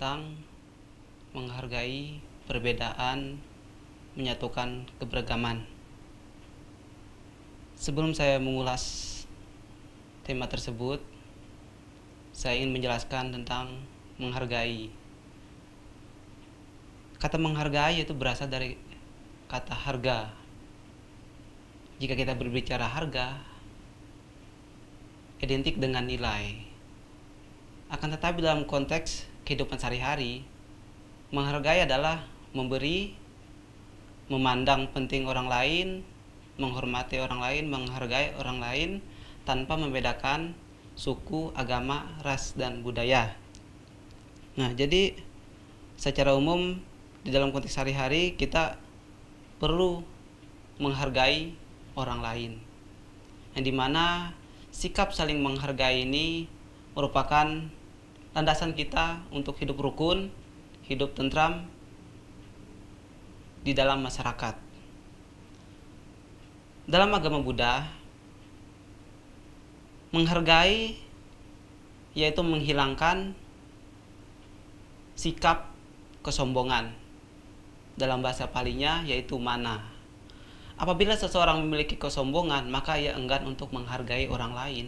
tentang menghargai perbedaan, menyatukan keberagaman. Sebelum saya mengulas tema tersebut, saya ingin menjelaskan tentang menghargai. Kata menghargai itu berasal dari kata harga. Jika kita berbicara harga, identik dengan nilai. Akan tetapi dalam konteks kehidupan sehari-hari, menghargai adalah memberi, memandang penting orang lain, menghormati orang lain, menghargai orang lain tanpa membedakan suku, agama, ras, dan budaya. Nah, jadi secara umum di dalam konteks sehari-hari kita perlu menghargai orang lain. Yang dimana sikap saling menghargai ini merupakan landasan kita untuk hidup rukun, hidup tentram di dalam masyarakat. Dalam agama Buddha, menghargai yaitu menghilangkan sikap kesombongan. Dalam bahasa palingnya yaitu mana. Apabila seseorang memiliki kesombongan, maka ia enggan untuk menghargai orang lain.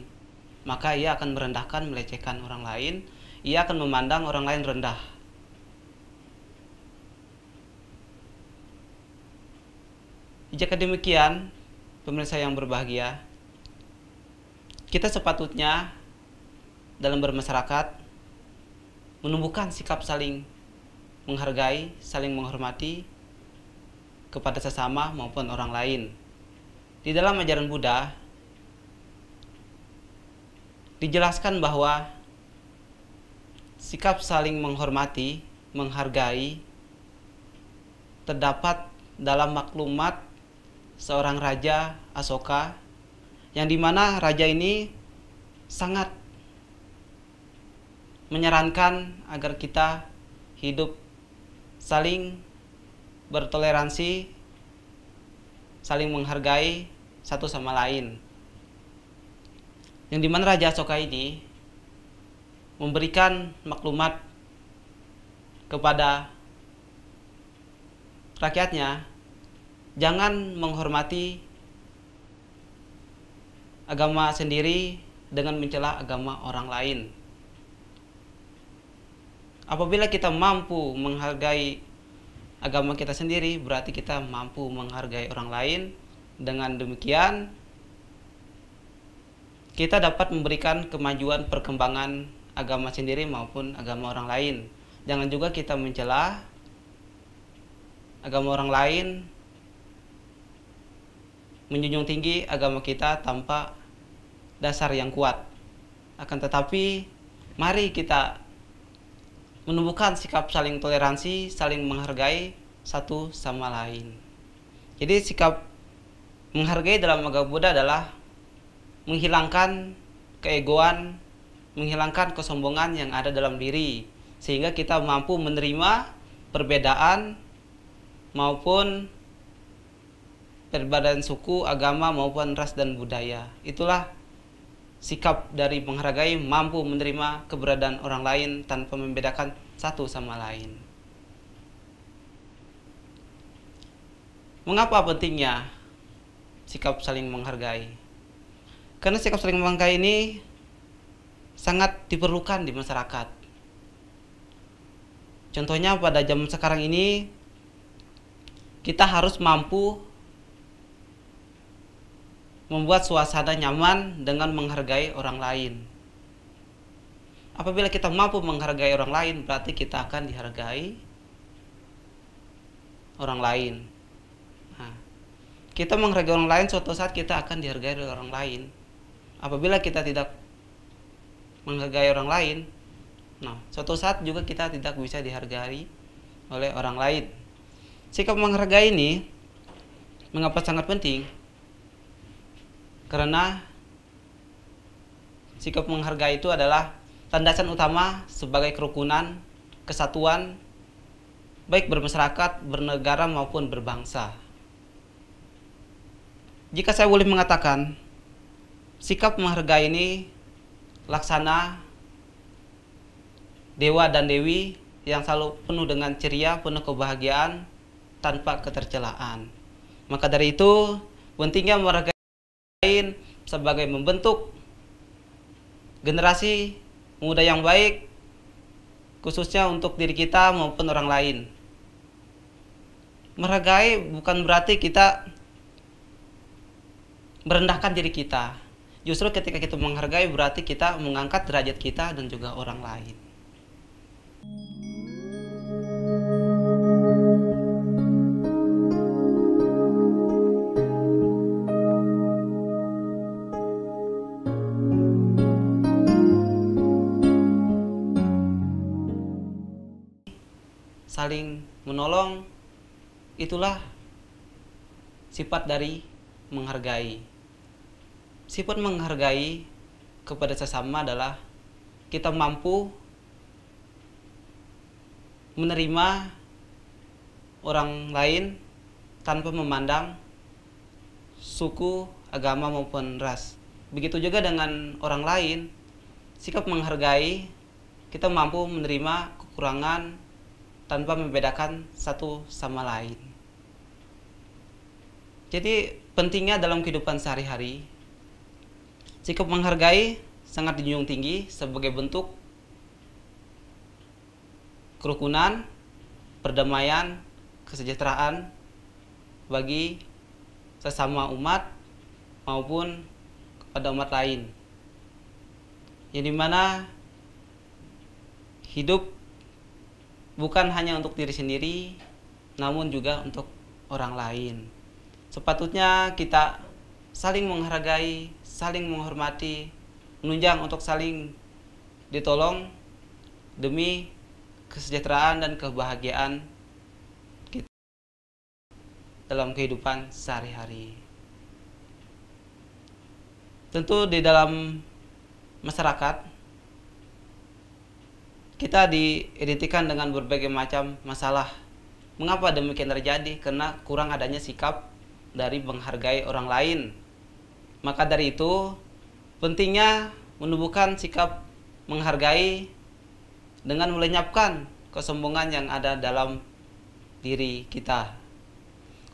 Maka ia akan merendahkan, melecehkan orang lain, ia akan memandang orang lain rendah. Jika demikian, pemirsa yang berbahagia, kita sepatutnya dalam bermasyarakat menumbuhkan sikap saling menghargai, saling menghormati kepada sesama maupun orang lain. Di dalam ajaran Buddha dijelaskan bahwa sikap saling menghormati, menghargai terdapat dalam maklumat seorang raja Asoka yang dimana raja ini sangat menyarankan agar kita hidup saling bertoleransi, saling menghargai satu sama lain. Yang dimana Raja Asoka ini memberikan maklumat kepada rakyatnya jangan menghormati agama sendiri dengan mencela agama orang lain. Apabila kita mampu menghargai agama kita sendiri, berarti kita mampu menghargai orang lain. Dengan demikian, kita dapat memberikan kemajuan perkembangan agama sendiri maupun agama orang lain. Jangan juga kita mencela agama orang lain, menjunjung tinggi agama kita tanpa dasar yang kuat. Akan tetapi, mari kita menumbuhkan sikap saling toleransi, saling menghargai satu sama lain. Jadi sikap menghargai dalam agama Buddha adalah menghilangkan keegoan menghilangkan kesombongan yang ada dalam diri sehingga kita mampu menerima perbedaan maupun perbedaan suku, agama maupun ras dan budaya. Itulah sikap dari menghargai mampu menerima keberadaan orang lain tanpa membedakan satu sama lain. Mengapa pentingnya sikap saling menghargai? Karena sikap saling menghargai ini sangat diperlukan di masyarakat. Contohnya pada zaman sekarang ini kita harus mampu membuat suasana nyaman dengan menghargai orang lain. Apabila kita mampu menghargai orang lain, berarti kita akan dihargai orang lain. Nah, kita menghargai orang lain, suatu saat kita akan dihargai oleh orang lain. Apabila kita tidak menghargai orang lain nah suatu saat juga kita tidak bisa dihargai oleh orang lain sikap menghargai ini mengapa sangat penting karena sikap menghargai itu adalah tandasan utama sebagai kerukunan kesatuan baik bermasyarakat, bernegara maupun berbangsa. Jika saya boleh mengatakan, sikap menghargai ini laksana, dewa dan dewi yang selalu penuh dengan ceria, penuh kebahagiaan, tanpa ketercelaan. Maka dari itu, pentingnya meragai lain sebagai membentuk generasi muda yang baik, khususnya untuk diri kita maupun orang lain. Meragai bukan berarti kita merendahkan diri kita, Justru ketika kita menghargai berarti kita mengangkat derajat kita dan juga orang lain. saling menolong itulah sifat dari menghargai sifat menghargai kepada sesama adalah kita mampu menerima orang lain tanpa memandang suku, agama maupun ras. Begitu juga dengan orang lain, sikap menghargai kita mampu menerima kekurangan tanpa membedakan satu sama lain. Jadi pentingnya dalam kehidupan sehari-hari Sikap menghargai sangat dijunjung tinggi sebagai bentuk kerukunan, perdamaian, kesejahteraan bagi sesama umat maupun kepada umat lain. Yang dimana hidup bukan hanya untuk diri sendiri, namun juga untuk orang lain. Sepatutnya kita saling menghargai saling menghormati, menunjang untuk saling ditolong demi kesejahteraan dan kebahagiaan kita dalam kehidupan sehari-hari. Tentu di dalam masyarakat kita diidentikan dengan berbagai macam masalah. Mengapa demikian terjadi? Karena kurang adanya sikap dari menghargai orang lain maka dari itu, pentingnya menumbuhkan sikap menghargai dengan melenyapkan kesombongan yang ada dalam diri kita.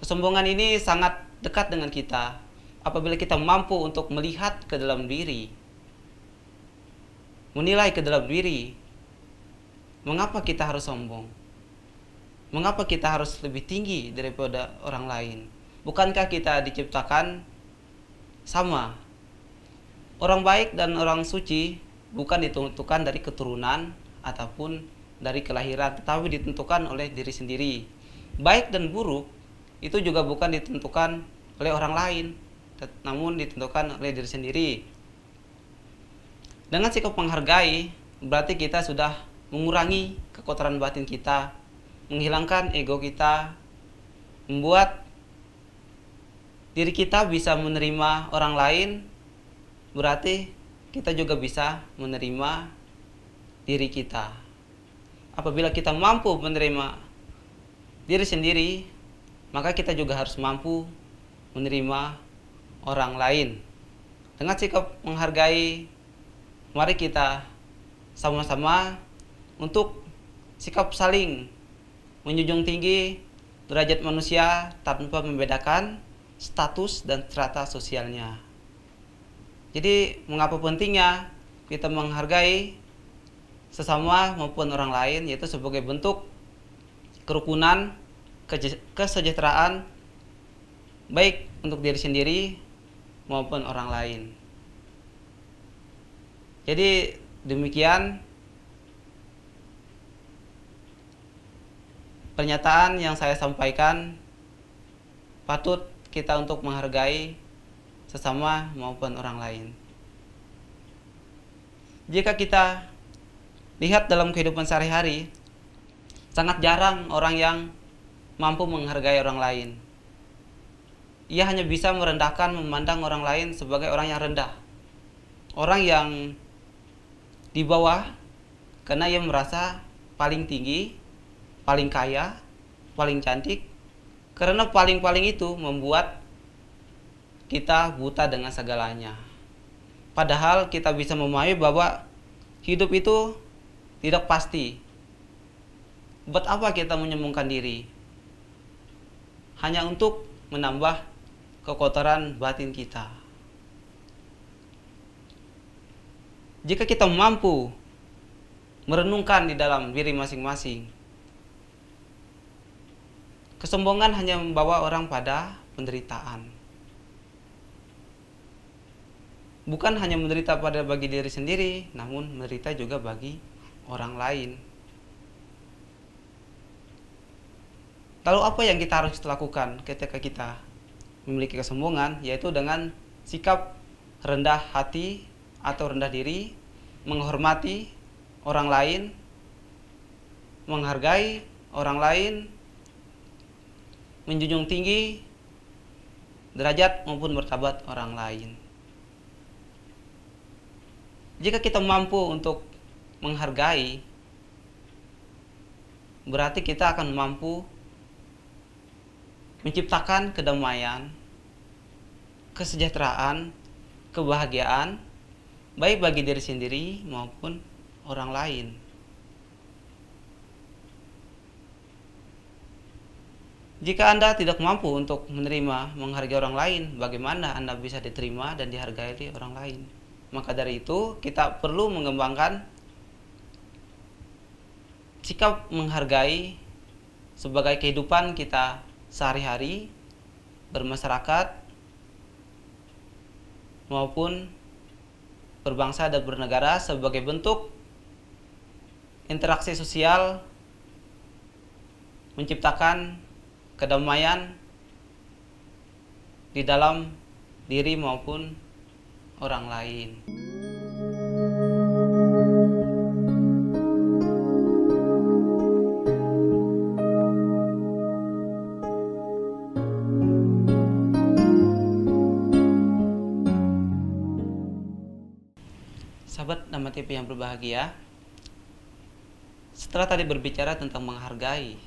Kesombongan ini sangat dekat dengan kita apabila kita mampu untuk melihat ke dalam diri, menilai ke dalam diri, mengapa kita harus sombong? Mengapa kita harus lebih tinggi daripada orang lain? Bukankah kita diciptakan sama. Orang baik dan orang suci bukan ditentukan dari keturunan ataupun dari kelahiran, tetapi ditentukan oleh diri sendiri. Baik dan buruk itu juga bukan ditentukan oleh orang lain, namun ditentukan oleh diri sendiri. Dengan sikap menghargai, berarti kita sudah mengurangi kekotoran batin kita, menghilangkan ego kita, membuat diri kita bisa menerima orang lain, berarti kita juga bisa menerima diri kita. Apabila kita mampu menerima diri sendiri, maka kita juga harus mampu menerima orang lain. Dengan sikap menghargai, mari kita sama-sama untuk sikap saling menjunjung tinggi derajat manusia tanpa membedakan status dan strata sosialnya. Jadi, mengapa pentingnya kita menghargai sesama maupun orang lain yaitu sebagai bentuk kerukunan, kesejahteraan baik untuk diri sendiri maupun orang lain. Jadi demikian pernyataan yang saya sampaikan patut kita untuk menghargai sesama maupun orang lain. Jika kita lihat dalam kehidupan sehari-hari, sangat jarang orang yang mampu menghargai orang lain. Ia hanya bisa merendahkan memandang orang lain sebagai orang yang rendah. Orang yang di bawah karena ia merasa paling tinggi, paling kaya, paling cantik, karena paling-paling itu membuat kita buta dengan segalanya. Padahal kita bisa memahami bahwa hidup itu tidak pasti. Buat apa kita menyombongkan diri? Hanya untuk menambah kekotoran batin kita. Jika kita mampu merenungkan di dalam diri masing-masing, Kesombongan hanya membawa orang pada penderitaan. Bukan hanya menderita pada bagi diri sendiri, namun menderita juga bagi orang lain. Lalu apa yang kita harus lakukan ketika kita memiliki kesombongan? Yaitu dengan sikap rendah hati atau rendah diri, menghormati orang lain, menghargai orang lain, menjunjung tinggi derajat maupun martabat orang lain. Jika kita mampu untuk menghargai, berarti kita akan mampu menciptakan kedamaian, kesejahteraan, kebahagiaan, baik bagi diri sendiri maupun orang lain. Jika Anda tidak mampu untuk menerima, menghargai orang lain, bagaimana Anda bisa diterima dan dihargai oleh orang lain? Maka dari itu, kita perlu mengembangkan sikap menghargai sebagai kehidupan kita sehari-hari, bermasyarakat, maupun berbangsa dan bernegara sebagai bentuk interaksi sosial menciptakan kedamaian di dalam diri maupun orang lain. Sahabat Nama TV yang berbahagia, setelah tadi berbicara tentang menghargai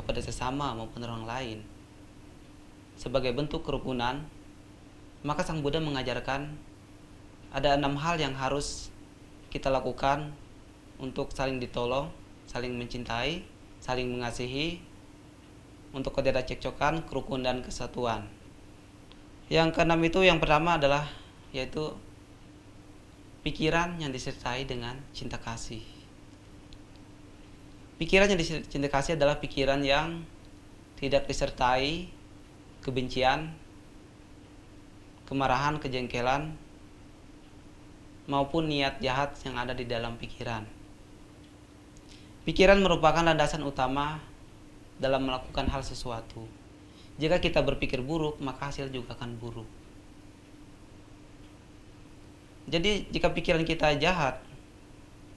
kepada sesama maupun orang lain. Sebagai bentuk kerukunan, maka Sang Buddha mengajarkan ada enam hal yang harus kita lakukan untuk saling ditolong, saling mencintai, saling mengasihi, untuk kedera cekcokan, kerukunan dan kesatuan. Yang keenam itu yang pertama adalah yaitu pikiran yang disertai dengan cinta kasih. Pikiran yang kasih adalah pikiran yang tidak disertai kebencian, kemarahan, kejengkelan, maupun niat jahat yang ada di dalam pikiran. Pikiran merupakan landasan utama dalam melakukan hal sesuatu. Jika kita berpikir buruk, maka hasil juga akan buruk. Jadi, jika pikiran kita jahat,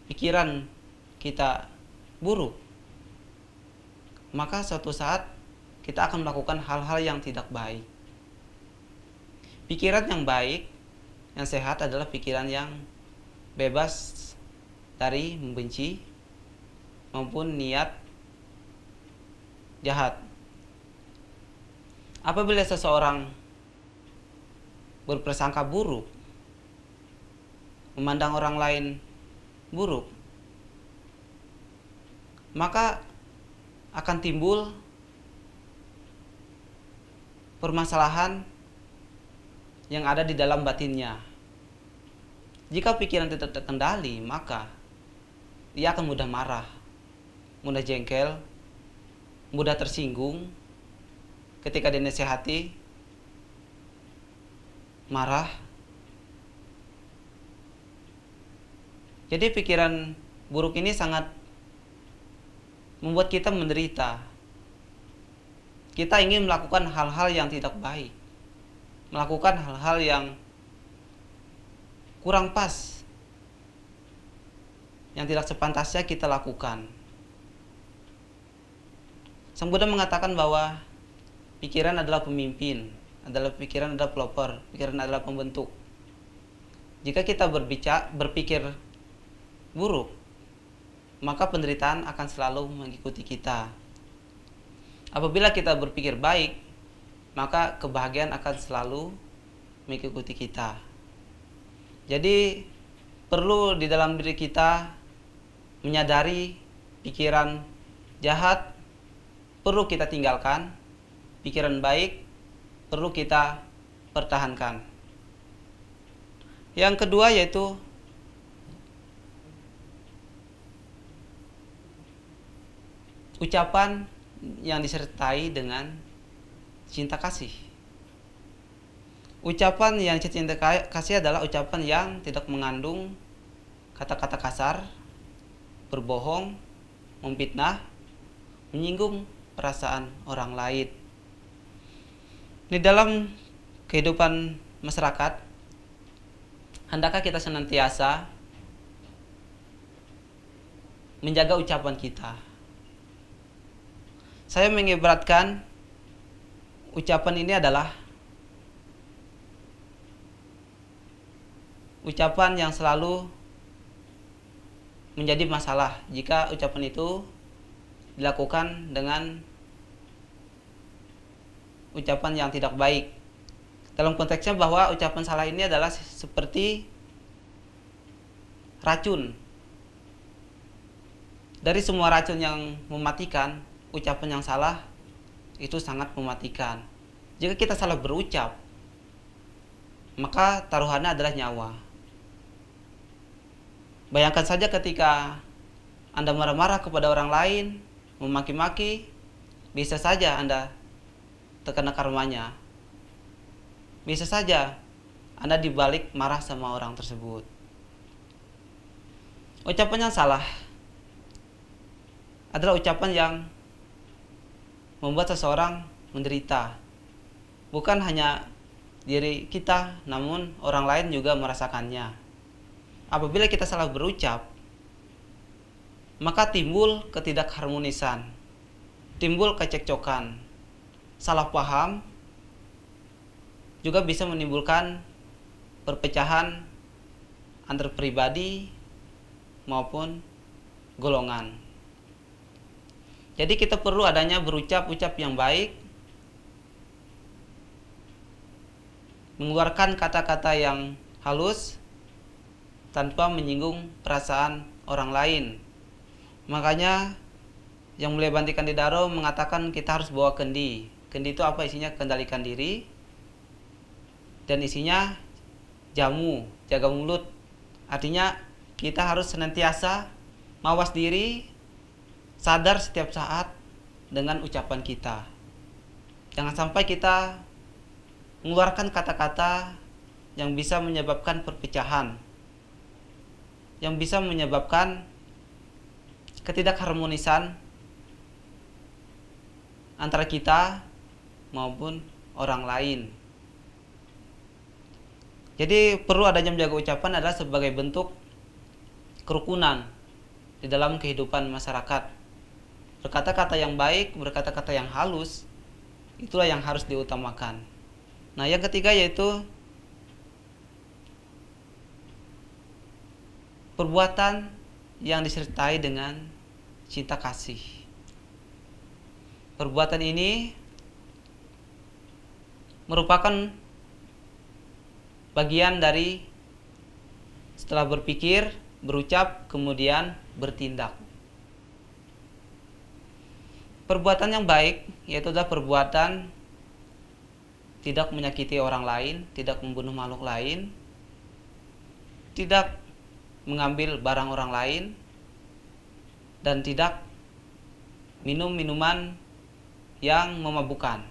pikiran kita buruk, maka suatu saat kita akan melakukan hal-hal yang tidak baik. Pikiran yang baik, yang sehat adalah pikiran yang bebas dari membenci maupun niat jahat. Apabila seseorang berprasangka buruk, memandang orang lain buruk, maka akan timbul permasalahan yang ada di dalam batinnya. Jika pikiran tidak terkendali, maka ia akan mudah marah, mudah jengkel, mudah tersinggung ketika dinasehati, marah. Jadi pikiran buruk ini sangat membuat kita menderita. Kita ingin melakukan hal-hal yang tidak baik, melakukan hal-hal yang kurang pas, yang tidak sepantasnya kita lakukan. Sang Buddha mengatakan bahwa pikiran adalah pemimpin, adalah pikiran adalah pelopor, pikiran adalah pembentuk. Jika kita berbicara, berpikir buruk, maka penderitaan akan selalu mengikuti kita. Apabila kita berpikir baik, maka kebahagiaan akan selalu mengikuti kita. Jadi, perlu di dalam diri kita menyadari pikiran jahat, perlu kita tinggalkan, pikiran baik perlu kita pertahankan. Yang kedua yaitu ucapan yang disertai dengan cinta kasih. Ucapan yang cinta kasih adalah ucapan yang tidak mengandung kata-kata kasar, berbohong, memfitnah, menyinggung perasaan orang lain. Di dalam kehidupan masyarakat, hendaknya kita senantiasa menjaga ucapan kita, saya mengibaratkan ucapan ini adalah ucapan yang selalu menjadi masalah jika ucapan itu dilakukan dengan ucapan yang tidak baik. Dalam konteksnya bahwa ucapan salah ini adalah seperti racun. Dari semua racun yang mematikan, ucapan yang salah itu sangat mematikan. Jika kita salah berucap, maka taruhannya adalah nyawa. Bayangkan saja ketika Anda marah-marah kepada orang lain, memaki-maki, bisa saja Anda terkena karmanya. Bisa saja Anda dibalik marah sama orang tersebut. Ucapan yang salah adalah ucapan yang membuat seseorang menderita. Bukan hanya diri kita, namun orang lain juga merasakannya. Apabila kita salah berucap, maka timbul ketidakharmonisan, timbul kecekcokan, salah paham, juga bisa menimbulkan perpecahan antar pribadi maupun golongan. Jadi kita perlu adanya berucap-ucap yang baik, mengeluarkan kata-kata yang halus tanpa menyinggung perasaan orang lain. Makanya yang mulai bantikan di Daro mengatakan kita harus bawa kendi. Kendi itu apa isinya? Kendalikan diri dan isinya jamu, jaga mulut. Artinya kita harus senantiasa mawas diri sadar setiap saat dengan ucapan kita. Jangan sampai kita mengeluarkan kata-kata yang bisa menyebabkan perpecahan, yang bisa menyebabkan ketidakharmonisan antara kita maupun orang lain. Jadi perlu adanya menjaga ucapan adalah sebagai bentuk kerukunan di dalam kehidupan masyarakat berkata-kata yang baik, berkata-kata yang halus, itulah yang harus diutamakan. Nah, yang ketiga yaitu perbuatan yang disertai dengan cinta kasih. Perbuatan ini merupakan bagian dari setelah berpikir, berucap, kemudian bertindak. Perbuatan yang baik yaitu adalah perbuatan tidak menyakiti orang lain, tidak membunuh makhluk lain, tidak mengambil barang orang lain, dan tidak minum minuman yang memabukan.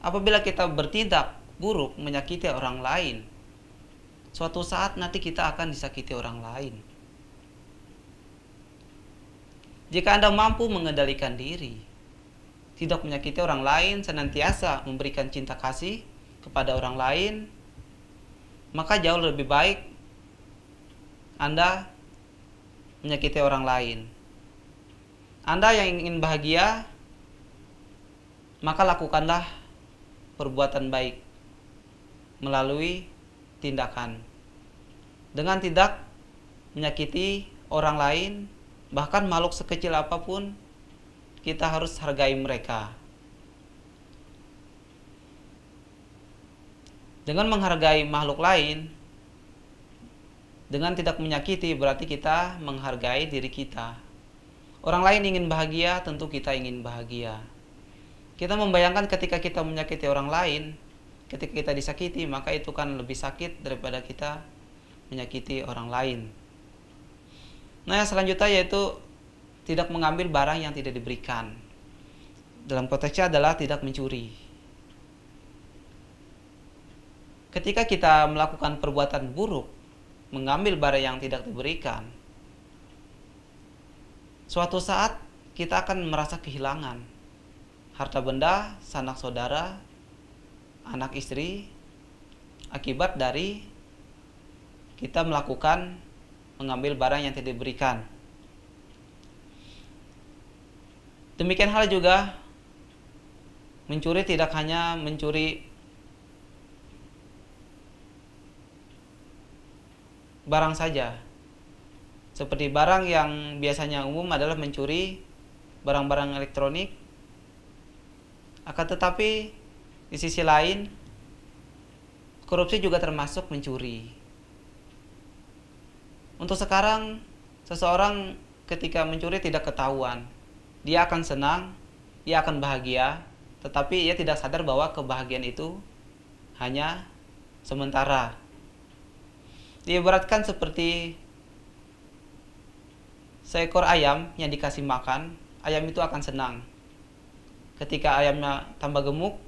Apabila kita bertindak buruk menyakiti orang lain, suatu saat nanti kita akan disakiti orang lain. Jika Anda mampu mengendalikan diri, tidak menyakiti orang lain, senantiasa memberikan cinta kasih kepada orang lain, maka jauh lebih baik Anda menyakiti orang lain. Anda yang ingin bahagia, maka lakukanlah perbuatan baik melalui tindakan. Dengan tidak menyakiti orang lain, bahkan makhluk sekecil apapun kita harus hargai mereka dengan menghargai makhluk lain dengan tidak menyakiti berarti kita menghargai diri kita orang lain ingin bahagia tentu kita ingin bahagia kita membayangkan ketika kita menyakiti orang lain ketika kita disakiti maka itu kan lebih sakit daripada kita menyakiti orang lain Nah, yang selanjutnya yaitu tidak mengambil barang yang tidak diberikan. Dalam konteksnya adalah tidak mencuri. Ketika kita melakukan perbuatan buruk, mengambil barang yang tidak diberikan, suatu saat kita akan merasa kehilangan harta benda, sanak saudara, anak istri, akibat dari kita melakukan mengambil barang yang tidak diberikan. Demikian hal juga mencuri tidak hanya mencuri barang saja. Seperti barang yang biasanya umum adalah mencuri barang-barang elektronik. Akan tetapi di sisi lain korupsi juga termasuk mencuri. Untuk sekarang, seseorang ketika mencuri tidak ketahuan. Dia akan senang, dia akan bahagia, tetapi ia tidak sadar bahwa kebahagiaan itu hanya sementara. Diibaratkan seperti seekor ayam yang dikasih makan, ayam itu akan senang. Ketika ayamnya tambah gemuk,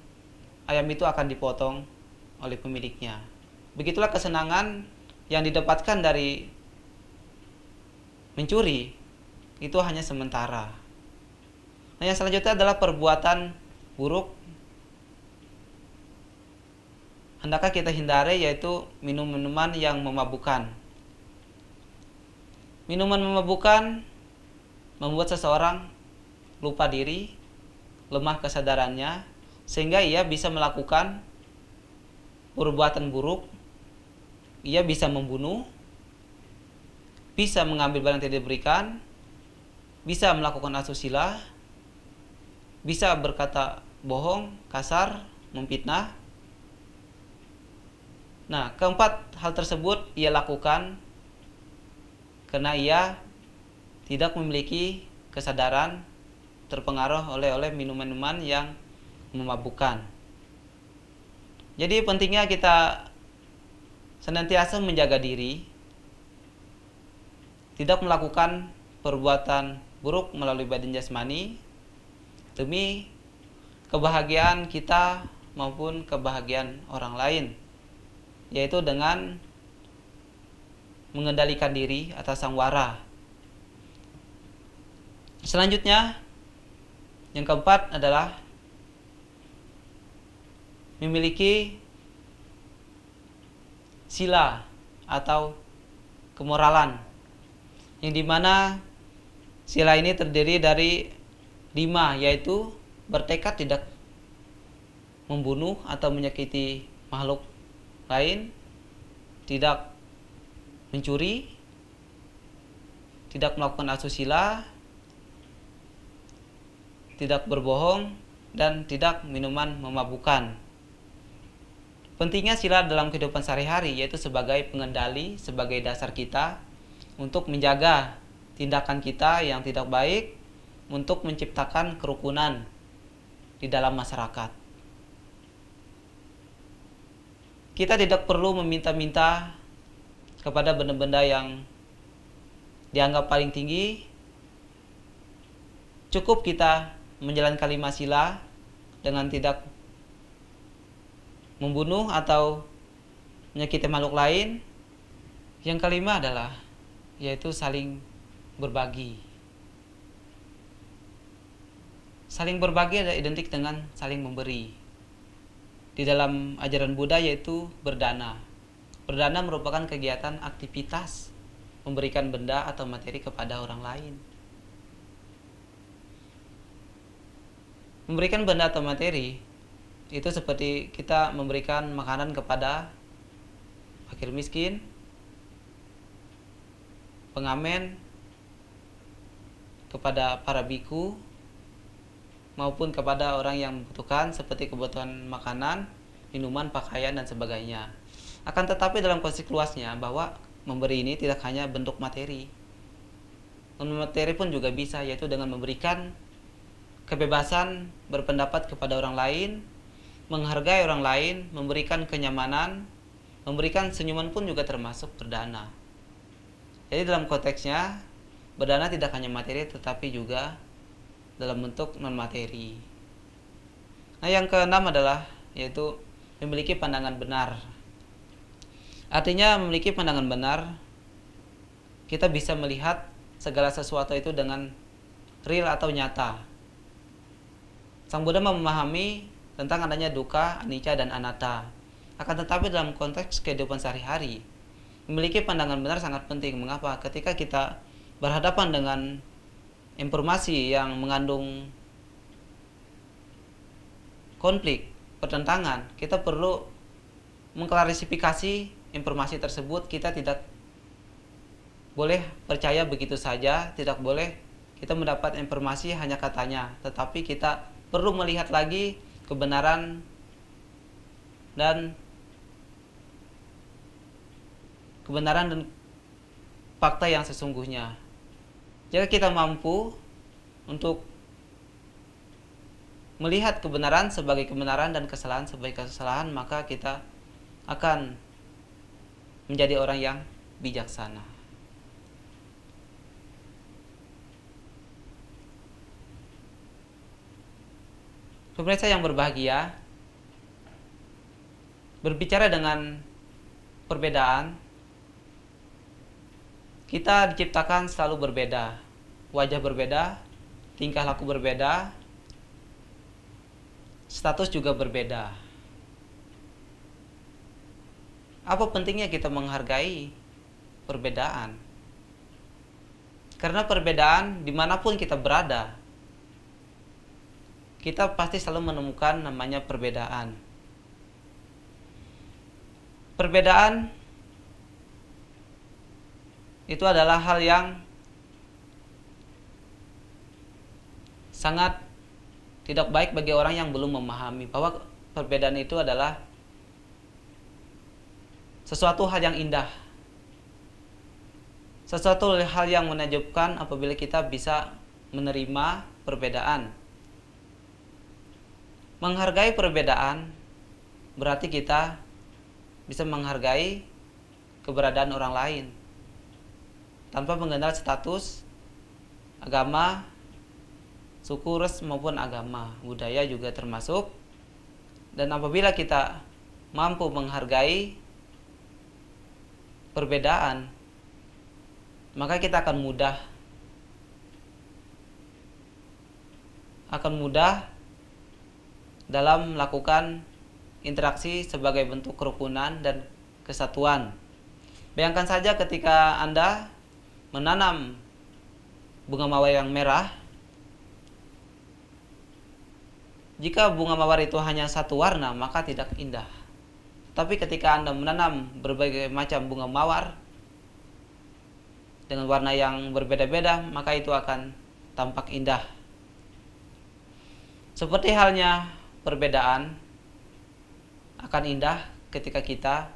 ayam itu akan dipotong oleh pemiliknya. Begitulah kesenangan yang didapatkan dari mencuri itu hanya sementara. Nah, yang selanjutnya adalah perbuatan buruk hendaknya kita hindari yaitu minum-minuman yang memabukkan. Minuman memabukkan membuat seseorang lupa diri, lemah kesadarannya, sehingga ia bisa melakukan perbuatan buruk, ia bisa membunuh, bisa mengambil barang yang tidak diberikan, bisa melakukan asusila, bisa berkata bohong, kasar, memfitnah. Nah, keempat hal tersebut ia lakukan karena ia tidak memiliki kesadaran terpengaruh oleh oleh minuman-minuman yang memabukkan. Jadi pentingnya kita senantiasa menjaga diri tidak melakukan perbuatan buruk melalui badan jasmani demi kebahagiaan kita maupun kebahagiaan orang lain yaitu dengan mengendalikan diri atas sang wara selanjutnya yang keempat adalah memiliki sila atau kemoralan yang dimana sila ini terdiri dari lima yaitu bertekad tidak membunuh atau menyakiti makhluk lain tidak mencuri tidak melakukan asusila tidak berbohong dan tidak minuman memabukan. pentingnya sila dalam kehidupan sehari-hari yaitu sebagai pengendali sebagai dasar kita untuk menjaga tindakan kita yang tidak baik untuk menciptakan kerukunan di dalam masyarakat. Kita tidak perlu meminta-minta kepada benda-benda yang dianggap paling tinggi. Cukup kita menjalankan lima sila dengan tidak membunuh atau menyakiti makhluk lain. Yang kelima adalah yaitu saling berbagi. Saling berbagi adalah identik dengan saling memberi. Di dalam ajaran Buddha yaitu berdana. Berdana merupakan kegiatan aktivitas memberikan benda atau materi kepada orang lain. Memberikan benda atau materi itu seperti kita memberikan makanan kepada fakir miskin, pengamen kepada para biku maupun kepada orang yang membutuhkan seperti kebutuhan makanan, minuman, pakaian dan sebagainya. Akan tetapi dalam konsep luasnya bahwa memberi ini tidak hanya bentuk materi. Materi pun juga bisa yaitu dengan memberikan kebebasan berpendapat kepada orang lain, menghargai orang lain, memberikan kenyamanan, memberikan senyuman pun juga termasuk perdana. Jadi dalam konteksnya berdana tidak hanya materi tetapi juga dalam bentuk non materi. Nah, yang keenam adalah yaitu memiliki pandangan benar. Artinya memiliki pandangan benar kita bisa melihat segala sesuatu itu dengan real atau nyata. Sang Buddha memahami tentang adanya duka, anicca, dan anatta. Akan tetapi dalam konteks kehidupan sehari-hari, memiliki pandangan benar sangat penting. Mengapa? Ketika kita berhadapan dengan informasi yang mengandung konflik, pertentangan, kita perlu mengklarifikasi informasi tersebut. Kita tidak boleh percaya begitu saja, tidak boleh kita mendapat informasi hanya katanya, tetapi kita perlu melihat lagi kebenaran dan kebenaran dan fakta yang sesungguhnya. Jika kita mampu untuk melihat kebenaran sebagai kebenaran dan kesalahan sebagai kesalahan, maka kita akan menjadi orang yang bijaksana. Pemirsa yang berbahagia, berbicara dengan perbedaan kita diciptakan selalu berbeda, wajah berbeda, tingkah laku berbeda, status juga berbeda. Apa pentingnya kita menghargai perbedaan? Karena perbedaan dimanapun kita berada, kita pasti selalu menemukan namanya perbedaan. Perbedaan itu adalah hal yang sangat tidak baik bagi orang yang belum memahami bahwa perbedaan itu adalah sesuatu hal yang indah. Sesuatu hal yang menajubkan apabila kita bisa menerima perbedaan. Menghargai perbedaan berarti kita bisa menghargai keberadaan orang lain tanpa mengenal status agama, suku, ras maupun agama. Budaya juga termasuk. Dan apabila kita mampu menghargai perbedaan, maka kita akan mudah akan mudah dalam melakukan interaksi sebagai bentuk kerukunan dan kesatuan. Bayangkan saja ketika Anda menanam bunga mawar yang merah jika bunga mawar itu hanya satu warna maka tidak indah tapi ketika Anda menanam berbagai macam bunga mawar dengan warna yang berbeda-beda maka itu akan tampak indah seperti halnya perbedaan akan indah ketika kita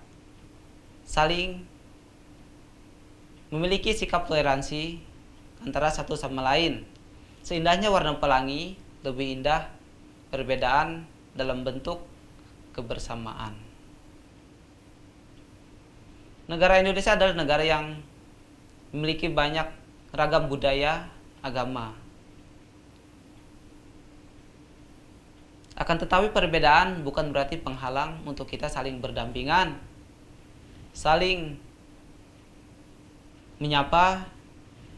saling memiliki sikap toleransi antara satu sama lain. Seindahnya warna pelangi, lebih indah perbedaan dalam bentuk kebersamaan. Negara Indonesia adalah negara yang memiliki banyak ragam budaya, agama. Akan tetapi perbedaan bukan berarti penghalang untuk kita saling berdampingan, saling menyapa,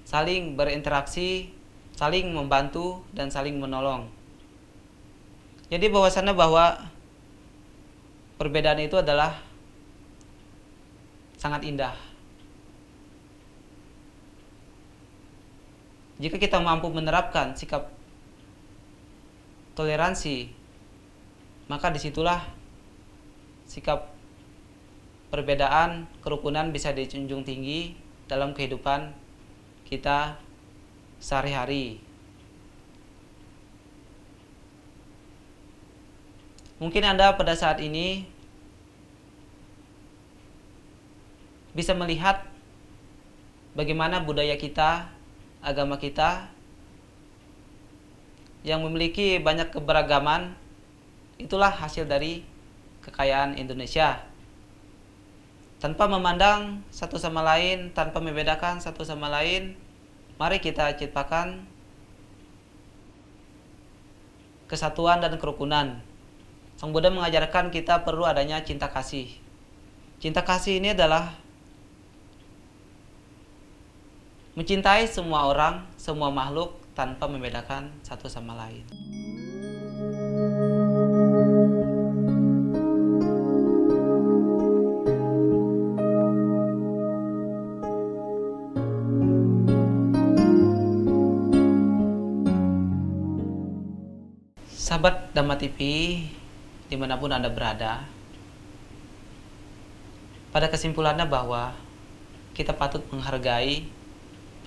saling berinteraksi, saling membantu dan saling menolong. Jadi bahwasannya bahwa perbedaan itu adalah sangat indah. Jika kita mampu menerapkan sikap toleransi, maka disitulah sikap perbedaan kerukunan bisa dijunjung tinggi dalam kehidupan kita sehari-hari. Mungkin Anda pada saat ini bisa melihat bagaimana budaya kita, agama kita yang memiliki banyak keberagaman itulah hasil dari kekayaan Indonesia tanpa memandang satu sama lain, tanpa membedakan satu sama lain, mari kita ciptakan kesatuan dan kerukunan. Sang Buddha mengajarkan kita perlu adanya cinta kasih. Cinta kasih ini adalah mencintai semua orang, semua makhluk tanpa membedakan satu sama lain. Sahabat Dhamma TV, dimanapun Anda berada, pada kesimpulannya bahwa kita patut menghargai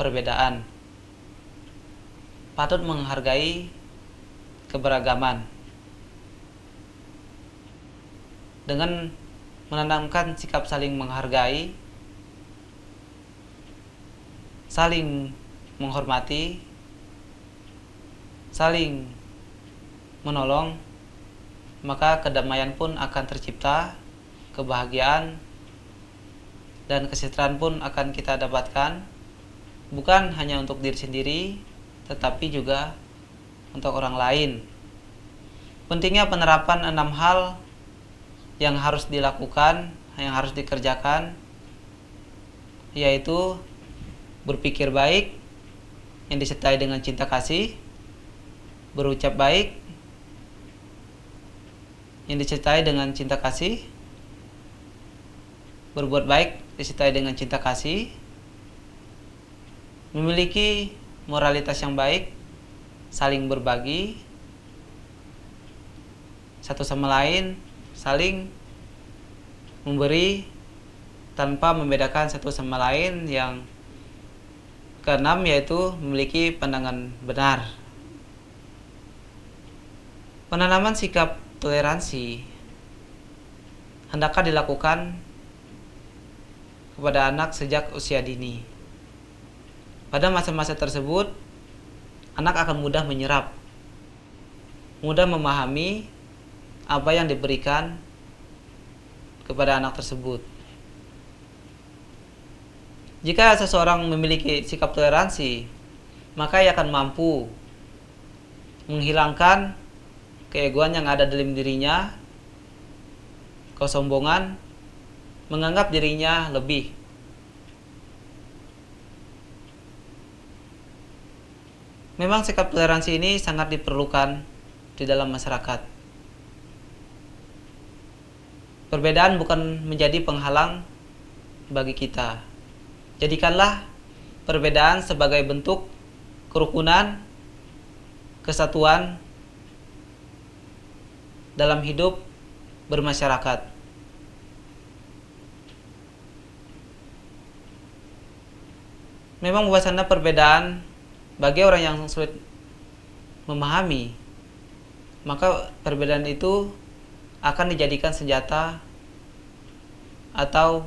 perbedaan, patut menghargai keberagaman, dengan menanamkan sikap saling menghargai, saling menghormati, saling menolong, maka kedamaian pun akan tercipta, kebahagiaan dan kesejahteraan pun akan kita dapatkan bukan hanya untuk diri sendiri tetapi juga untuk orang lain. Pentingnya penerapan enam hal yang harus dilakukan, yang harus dikerjakan yaitu berpikir baik yang disertai dengan cinta kasih, berucap baik, yang disertai dengan cinta kasih berbuat baik disertai dengan cinta kasih memiliki moralitas yang baik saling berbagi satu sama lain saling memberi tanpa membedakan satu sama lain yang keenam yaitu memiliki pandangan benar penanaman sikap toleransi hendaklah dilakukan kepada anak sejak usia dini. Pada masa-masa tersebut, anak akan mudah menyerap, mudah memahami apa yang diberikan kepada anak tersebut. Jika seseorang memiliki sikap toleransi, maka ia akan mampu menghilangkan keegoan yang ada dalam dirinya, kesombongan, menganggap dirinya lebih. Memang sikap toleransi ini sangat diperlukan di dalam masyarakat. Perbedaan bukan menjadi penghalang bagi kita. Jadikanlah perbedaan sebagai bentuk kerukunan, kesatuan, dalam hidup bermasyarakat. Memang wacana perbedaan bagi orang yang sulit memahami, maka perbedaan itu akan dijadikan senjata atau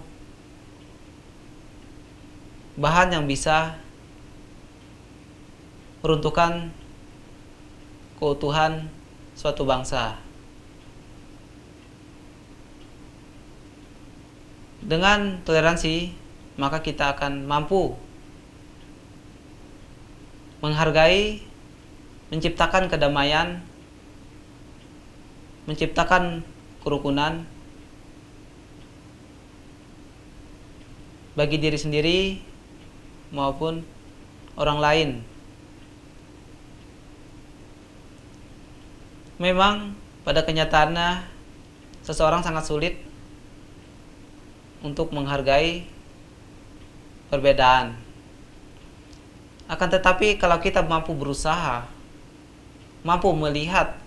bahan yang bisa meruntuhkan keutuhan suatu bangsa. Dengan toleransi, maka kita akan mampu menghargai, menciptakan kedamaian, menciptakan kerukunan bagi diri sendiri maupun orang lain. Memang pada kenyataannya seseorang sangat sulit untuk menghargai perbedaan. Akan tetapi kalau kita mampu berusaha, mampu melihat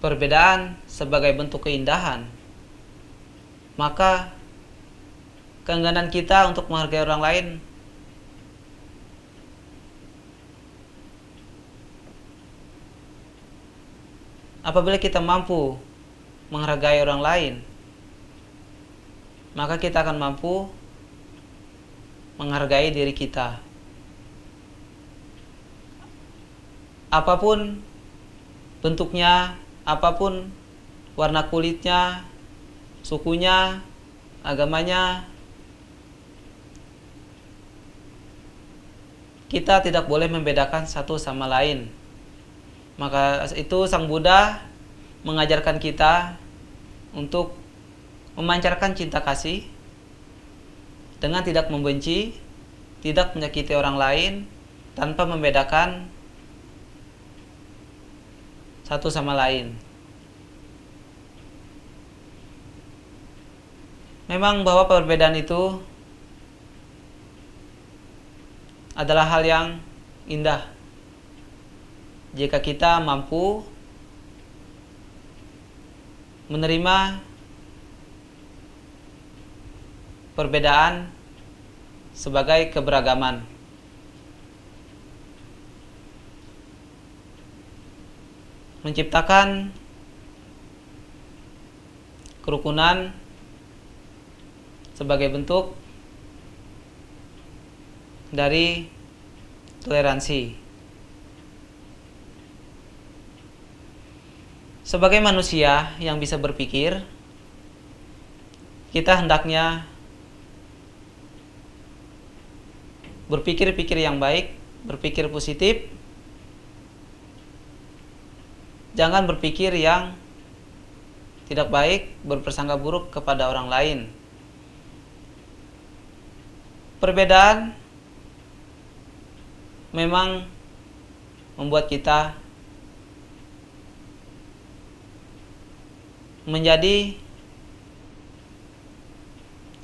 perbedaan sebagai bentuk keindahan, maka keengganan kita untuk menghargai orang lain apabila kita mampu menghargai orang lain, maka kita akan mampu menghargai diri kita. Apapun bentuknya, apapun warna kulitnya, sukunya, agamanya, kita tidak boleh membedakan satu sama lain. Maka itu Sang Buddha mengajarkan kita untuk memancarkan cinta kasih dengan tidak membenci, tidak menyakiti orang lain tanpa membedakan satu sama lain. Memang bahwa perbedaan itu adalah hal yang indah jika kita mampu menerima perbedaan sebagai keberagaman. Menciptakan kerukunan sebagai bentuk dari toleransi. Sebagai manusia yang bisa berpikir, kita hendaknya berpikir-pikir yang baik, berpikir positif. Jangan berpikir yang tidak baik, berpersangka buruk kepada orang lain. Perbedaan memang membuat kita menjadi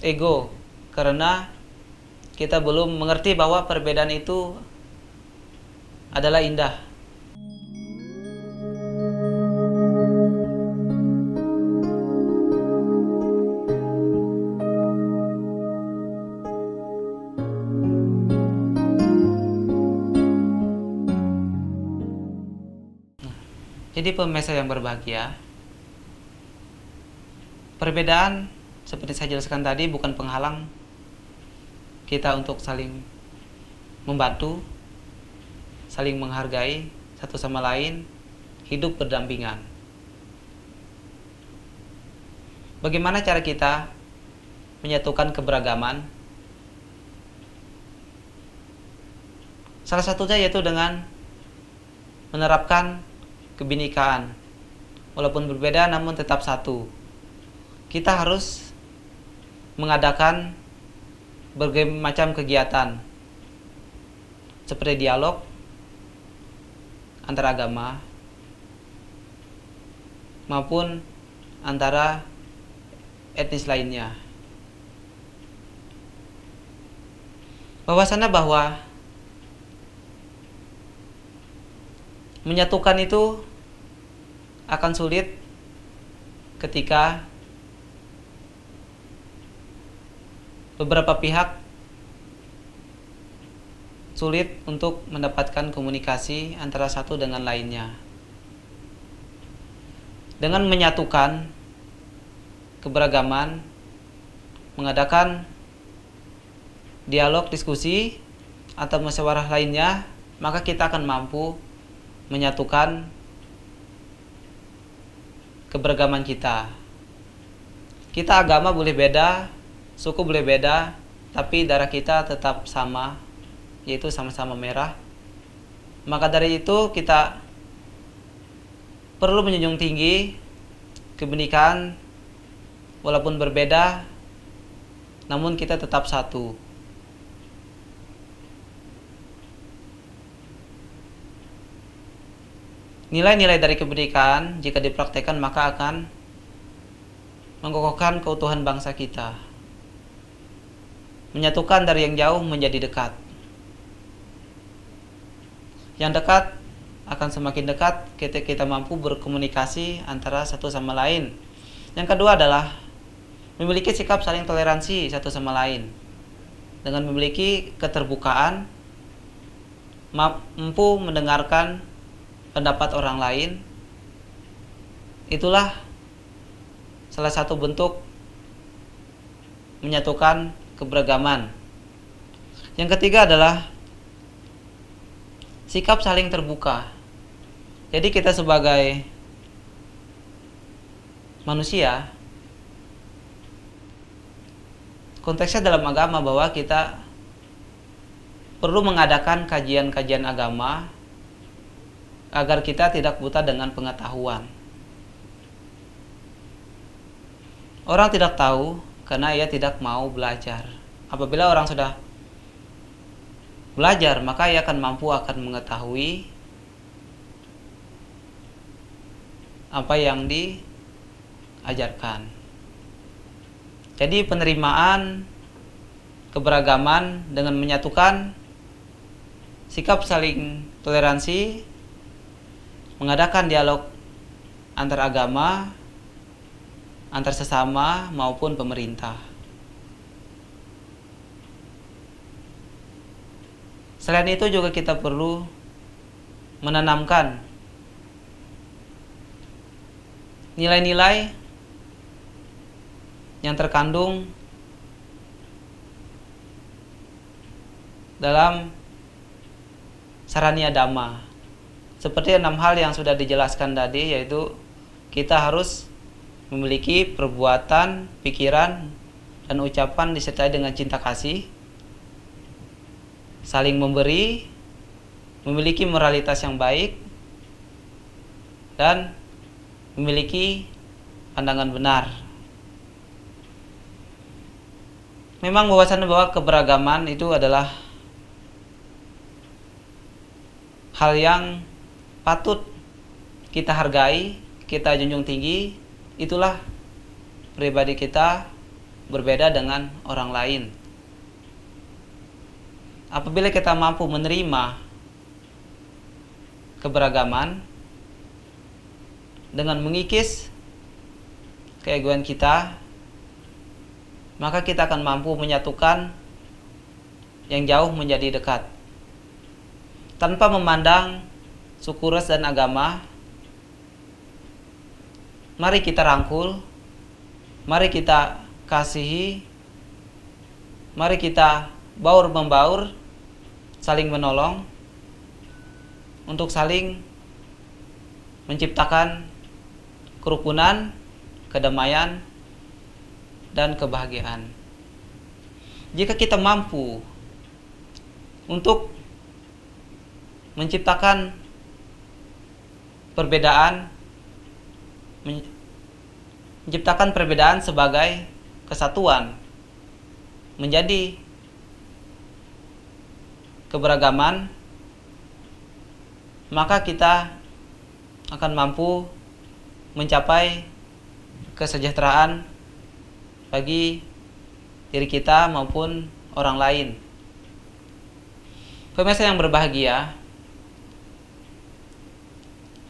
ego karena kita belum mengerti bahwa perbedaan itu adalah indah. Nah, jadi pemirsa yang berbahagia, perbedaan seperti saya jelaskan tadi bukan penghalang kita untuk saling membantu, saling menghargai satu sama lain, hidup berdampingan. Bagaimana cara kita menyatukan keberagaman? Salah satunya yaitu dengan menerapkan kebinikan. Walaupun berbeda namun tetap satu kita harus mengadakan berbagai macam kegiatan seperti dialog antara agama maupun antara etnis lainnya. Bahwasannya bahwa menyatukan itu akan sulit ketika beberapa pihak sulit untuk mendapatkan komunikasi antara satu dengan lainnya. Dengan menyatukan keberagaman, mengadakan dialog, diskusi, atau musyawarah lainnya, maka kita akan mampu menyatukan keberagaman kita. Kita agama boleh beda, Suku boleh beda, tapi darah kita tetap sama, yaitu sama-sama merah. Maka dari itu kita perlu menjunjung tinggi kebenikan, walaupun berbeda namun kita tetap satu. Nilai-nilai dari kebenikan jika dipraktekkan maka akan mengokohkan keutuhan bangsa kita menyatukan dari yang jauh menjadi dekat. Yang dekat akan semakin dekat ketika kita mampu berkomunikasi antara satu sama lain. Yang kedua adalah memiliki sikap saling toleransi satu sama lain. Dengan memiliki keterbukaan, mampu mendengarkan pendapat orang lain, itulah salah satu bentuk menyatukan keberagaman. Yang ketiga adalah sikap saling terbuka. Jadi kita sebagai manusia konteksnya dalam agama bahwa kita perlu mengadakan kajian-kajian agama agar kita tidak buta dengan pengetahuan. Orang tidak tahu karena ia tidak mau belajar. Apabila orang sudah belajar, maka ia akan mampu akan mengetahui apa yang diajarkan. Jadi penerimaan keberagaman dengan menyatukan sikap saling toleransi mengadakan dialog antar agama antar sesama maupun pemerintah. Selain itu juga kita perlu menanamkan nilai-nilai yang terkandung dalam sarania dhamma seperti enam hal yang sudah dijelaskan tadi yaitu kita harus memiliki perbuatan, pikiran, dan ucapan disertai dengan cinta kasih, saling memberi, memiliki moralitas yang baik, dan memiliki pandangan benar. Memang wawasan bahwa keberagaman itu adalah hal yang patut kita hargai, kita junjung tinggi, Itulah pribadi kita berbeda dengan orang lain. Apabila kita mampu menerima keberagaman dengan mengikis keegoan kita, maka kita akan mampu menyatukan yang jauh menjadi dekat. Tanpa memandang suku ras dan agama, Mari kita rangkul, mari kita kasihi, mari kita baur membaur, saling menolong untuk saling menciptakan kerukunan, kedamaian, dan kebahagiaan. Jika kita mampu untuk menciptakan perbedaan menciptakan perbedaan sebagai kesatuan menjadi keberagaman maka kita akan mampu mencapai kesejahteraan bagi diri kita maupun orang lain. Pemirsa yang berbahagia,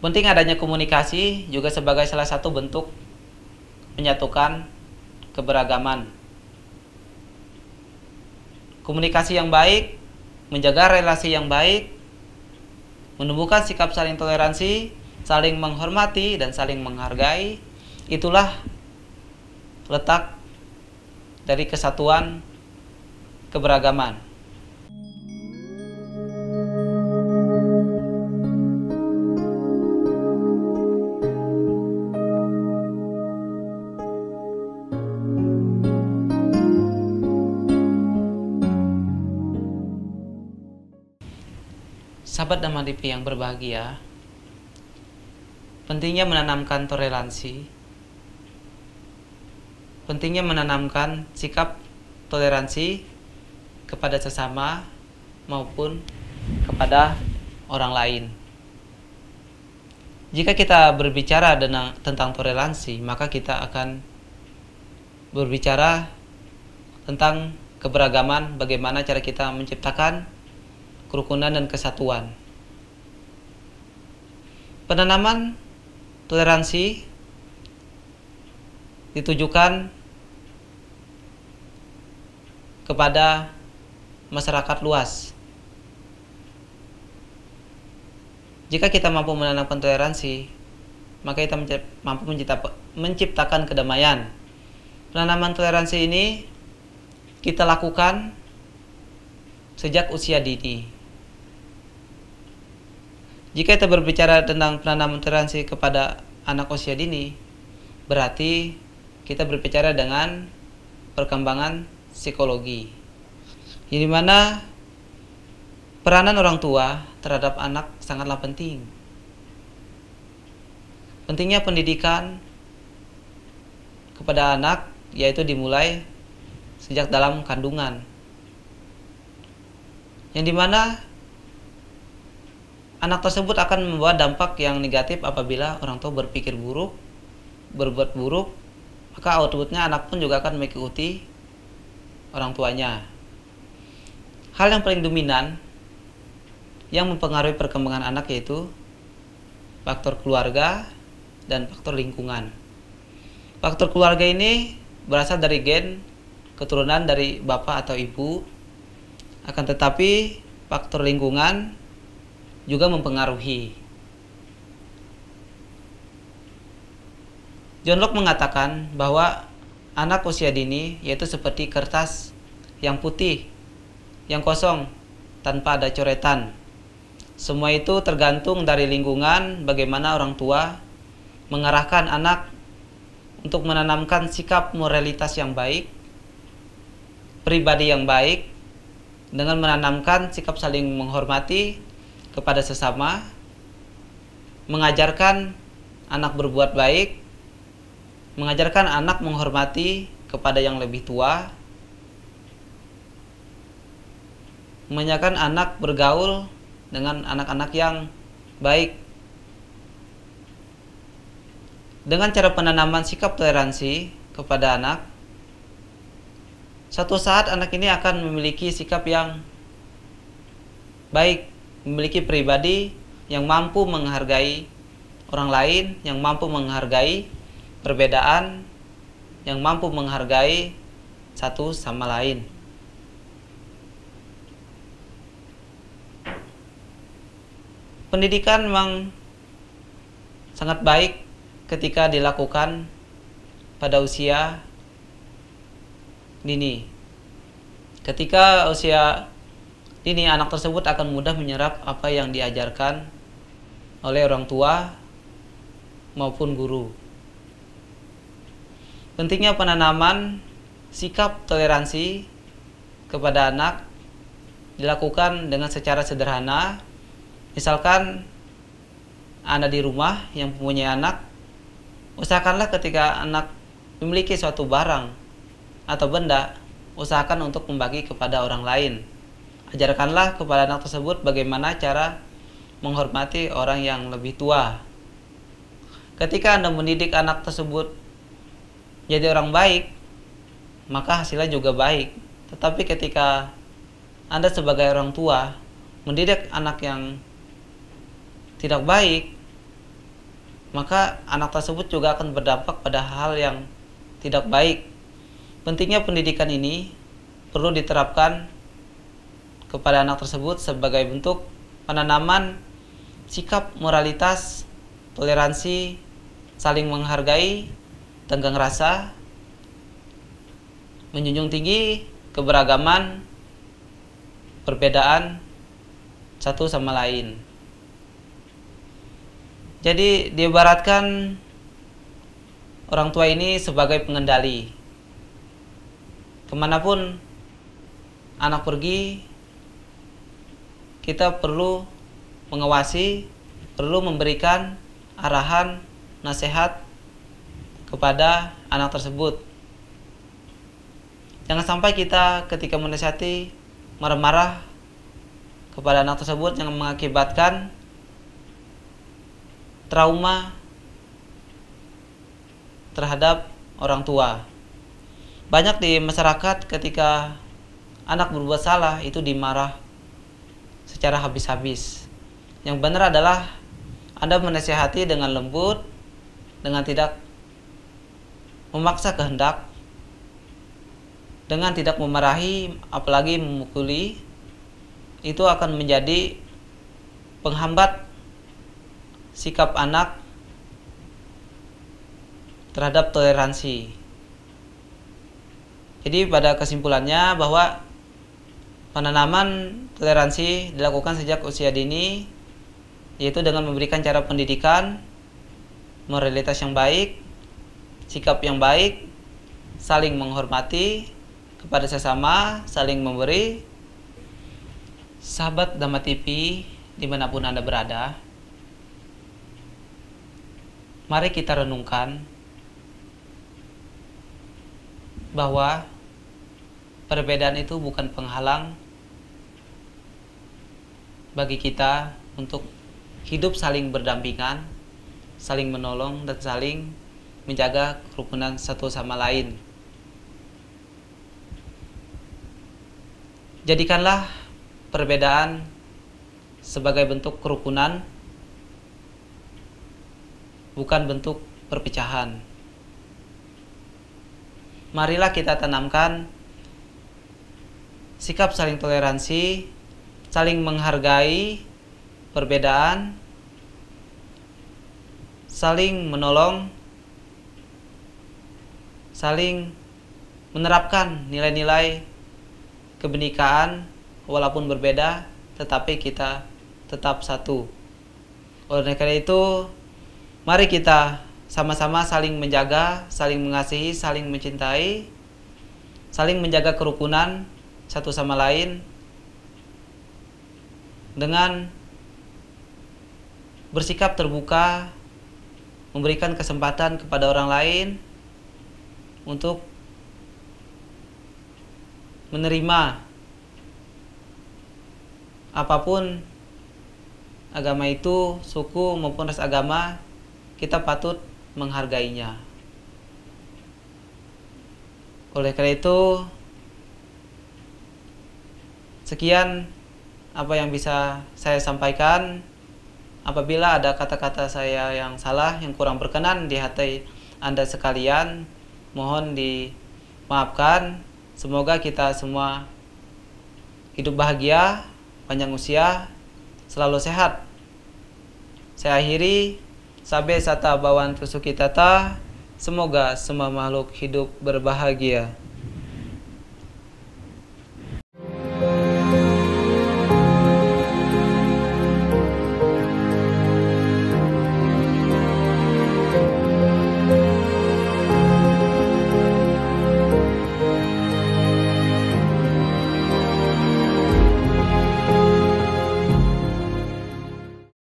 Penting adanya komunikasi juga sebagai salah satu bentuk menyatukan keberagaman. Komunikasi yang baik, menjaga relasi yang baik, menumbuhkan sikap saling toleransi, saling menghormati dan saling menghargai, itulah letak dari kesatuan keberagaman. Sahabat dan Madipi yang berbahagia, pentingnya menanamkan toleransi, pentingnya menanamkan sikap toleransi kepada sesama maupun kepada orang lain. Jika kita berbicara tentang toleransi, maka kita akan berbicara tentang keberagaman, bagaimana cara kita menciptakan kerukunan dan kesatuan. Penanaman toleransi ditujukan kepada masyarakat luas. Jika kita mampu menanamkan toleransi, maka kita mampu menciptakan kedamaian. Penanaman toleransi ini kita lakukan sejak usia dini. Jika kita berbicara tentang penanaman toleransi kepada anak usia dini, berarti kita berbicara dengan perkembangan psikologi. Di mana peranan orang tua terhadap anak sangatlah penting. Pentingnya pendidikan kepada anak yaitu dimulai sejak dalam kandungan. Yang dimana anak tersebut akan membawa dampak yang negatif apabila orang tua berpikir buruk, berbuat buruk, maka outputnya anak pun juga akan mengikuti orang tuanya. Hal yang paling dominan yang mempengaruhi perkembangan anak yaitu faktor keluarga dan faktor lingkungan. Faktor keluarga ini berasal dari gen keturunan dari bapak atau ibu. Akan tetapi faktor lingkungan juga mempengaruhi. John Locke mengatakan bahwa anak usia dini yaitu seperti kertas yang putih, yang kosong, tanpa ada coretan. Semua itu tergantung dari lingkungan bagaimana orang tua mengarahkan anak untuk menanamkan sikap moralitas yang baik, pribadi yang baik, dengan menanamkan sikap saling menghormati, kepada sesama, mengajarkan anak berbuat baik, mengajarkan anak menghormati kepada yang lebih tua, mengajarkan anak bergaul dengan anak-anak yang baik. Dengan cara penanaman sikap toleransi kepada anak, satu saat anak ini akan memiliki sikap yang baik memiliki pribadi yang mampu menghargai orang lain, yang mampu menghargai perbedaan, yang mampu menghargai satu sama lain. Pendidikan memang sangat baik ketika dilakukan pada usia dini. Ketika usia ini anak tersebut akan mudah menyerap apa yang diajarkan oleh orang tua maupun guru. Pentingnya penanaman sikap toleransi kepada anak dilakukan dengan secara sederhana. Misalkan Anda di rumah yang mempunyai anak, usahakanlah ketika anak memiliki suatu barang atau benda, usahakan untuk membagi kepada orang lain ajarkanlah kepada anak tersebut bagaimana cara menghormati orang yang lebih tua. Ketika Anda mendidik anak tersebut jadi orang baik, maka hasilnya juga baik. Tetapi ketika Anda sebagai orang tua mendidik anak yang tidak baik, maka anak tersebut juga akan berdampak pada hal yang tidak baik. Pentingnya pendidikan ini perlu diterapkan kepada anak tersebut sebagai bentuk penanaman sikap moralitas, toleransi, saling menghargai, tenggang rasa, menjunjung tinggi keberagaman, perbedaan satu sama lain. Jadi diibaratkan orang tua ini sebagai pengendali. Kemanapun anak pergi, kita perlu mengawasi, perlu memberikan arahan, nasihat kepada anak tersebut. Jangan sampai kita ketika menasihati marah-marah kepada anak tersebut yang mengakibatkan trauma terhadap orang tua. Banyak di masyarakat ketika anak berbuat salah itu dimarah secara habis-habis. Yang benar adalah Anda menasihati dengan lembut, dengan tidak memaksa kehendak, dengan tidak memarahi, apalagi memukuli, itu akan menjadi penghambat sikap anak terhadap toleransi. Jadi pada kesimpulannya bahwa Penanaman toleransi dilakukan sejak usia dini, yaitu dengan memberikan cara pendidikan, moralitas yang baik, sikap yang baik, saling menghormati kepada sesama, saling memberi. Sahabat Dhamma TV, dimanapun Anda berada, mari kita renungkan bahwa perbedaan itu bukan penghalang bagi kita untuk hidup saling berdampingan, saling menolong, dan saling menjaga kerukunan satu sama lain. Jadikanlah perbedaan sebagai bentuk kerukunan, bukan bentuk perpecahan. Marilah kita tanamkan sikap saling toleransi saling menghargai perbedaan, saling menolong, saling menerapkan nilai-nilai kebenikaan walaupun berbeda tetapi kita tetap satu. Oleh karena itu, mari kita sama-sama saling menjaga, saling mengasihi, saling mencintai, saling menjaga kerukunan satu sama lain dengan bersikap terbuka, memberikan kesempatan kepada orang lain untuk menerima apapun agama itu, suku maupun ras agama, kita patut menghargainya. Oleh karena itu, sekian apa yang bisa saya sampaikan. Apabila ada kata-kata saya yang salah, yang kurang berkenan di hati Anda sekalian, mohon dimaafkan. Semoga kita semua hidup bahagia, panjang usia, selalu sehat. Saya akhiri, sabe sata bawan tusukitata, semoga semua makhluk hidup berbahagia.